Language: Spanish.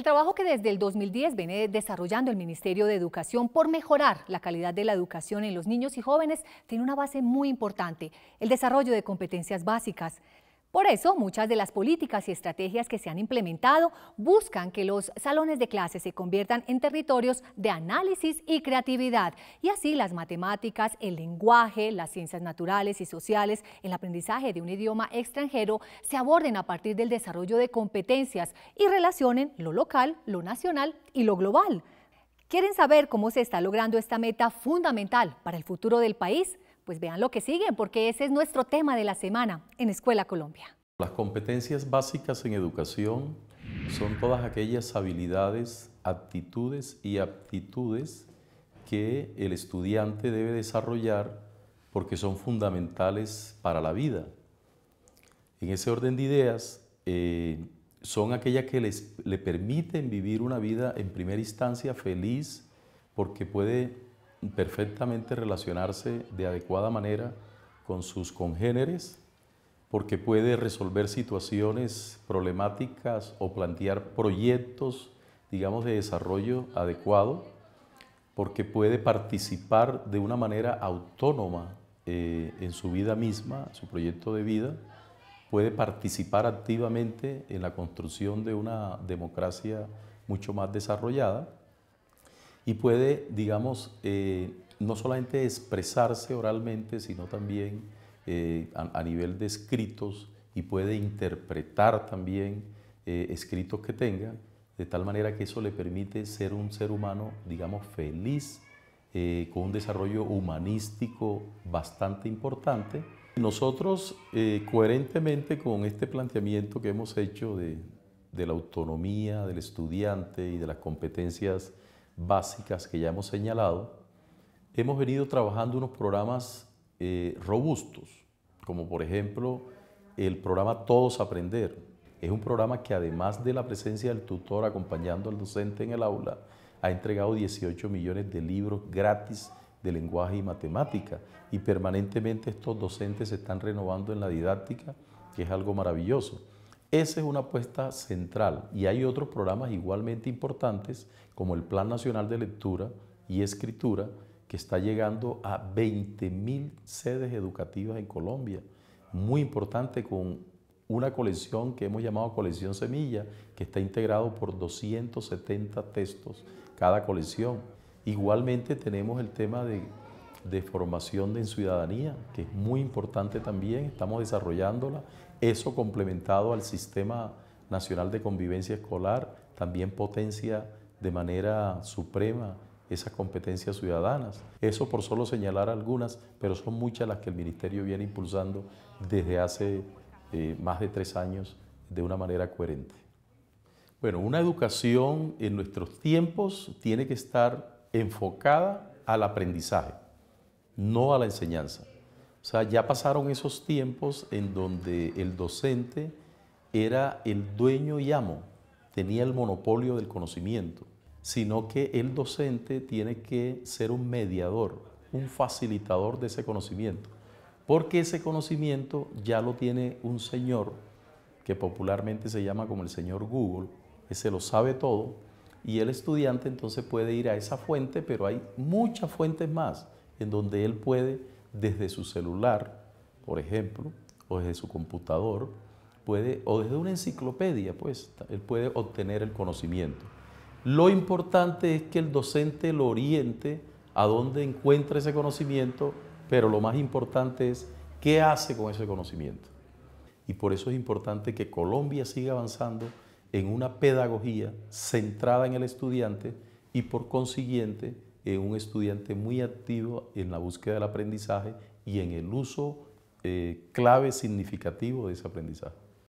El trabajo que desde el 2010 viene desarrollando el Ministerio de Educación por mejorar la calidad de la educación en los niños y jóvenes tiene una base muy importante, el desarrollo de competencias básicas. Por eso, muchas de las políticas y estrategias que se han implementado buscan que los salones de clase se conviertan en territorios de análisis y creatividad, y así las matemáticas, el lenguaje, las ciencias naturales y sociales, el aprendizaje de un idioma extranjero se aborden a partir del desarrollo de competencias y relacionen lo local, lo nacional y lo global. ¿Quieren saber cómo se está logrando esta meta fundamental para el futuro del país? Pues vean lo que sigue, porque ese es nuestro tema de la semana en Escuela Colombia. Las competencias básicas en educación son todas aquellas habilidades, actitudes y aptitudes que el estudiante debe desarrollar porque son fundamentales para la vida. En ese orden de ideas, eh, son aquellas que le permiten vivir una vida en primera instancia feliz porque puede perfectamente relacionarse de adecuada manera con sus congéneres porque puede resolver situaciones problemáticas o plantear proyectos, digamos, de desarrollo adecuado, porque puede participar de una manera autónoma eh, en su vida misma, su proyecto de vida, puede participar activamente en la construcción de una democracia mucho más desarrollada y puede, digamos, eh, no solamente expresarse oralmente, sino también eh, a, nivel de escritos y puede interpretar también eh, escritos que tenga, de tal manera que eso le permite ser un ser humano, digamos, feliz, con un desarrollo humanístico bastante importante. Nosotros, coherentemente con este planteamiento que hemos hecho de, de la autonomía del estudiante y de las competencias básicas que ya hemos señalado, hemos venido trabajando unos programas eh, robustos, como por ejemplo el programa Todos Aprender. Es un programa que además de la presencia del tutor acompañando al docente en el aula, ha entregado 18 millones de libros gratis de lenguaje y matemática. Y permanentemente estos docentes se están renovando en la didáctica, que es algo maravilloso. Esa es una apuesta central y hay otros programas igualmente importantes como el Plan Nacional de Lectura y Escritura que está llegando a 20.000 sedes educativas en Colombia. Muy importante con una colección que hemos llamado Colección Semilla, que está integrado por 270 textos cada colección. Igualmente tenemos el tema de de formación en ciudadanía, que es muy importante también, estamos desarrollándola, eso complementado al sistema nacional de convivencia escolar, también potencia de manera suprema esas competencias ciudadanas. Eso por solo señalar algunas, pero son muchas las que el Ministerio viene impulsando desde hace eh, más de tres años de una manera coherente. Bueno, una educación en nuestros tiempos tiene que estar enfocada al aprendizaje no a la enseñanza. O sea, ya pasaron esos tiempos en donde el docente era el dueño y amo, tenía el monopolio del conocimiento, sino que el docente tiene que ser un mediador, un facilitador de ese conocimiento, porque ese conocimiento ya lo tiene un señor que popularmente se llama como el señor Google, que se lo sabe todo, y el estudiante entonces puede ir a esa fuente, pero hay muchas fuentes más en donde él puede, desde su celular, por ejemplo, o desde su computador, puede, o desde una enciclopedia, pues, él puede obtener el conocimiento. Lo importante es que el docente lo oriente a dónde encuentra ese conocimiento, pero lo más importante es qué hace con ese conocimiento. Y por eso es importante que Colombia siga avanzando en una pedagogía centrada en el estudiante y por consiguiente un estudiante muy activo en la búsqueda del aprendizaje y en el uso eh, clave significativo de ese aprendizaje.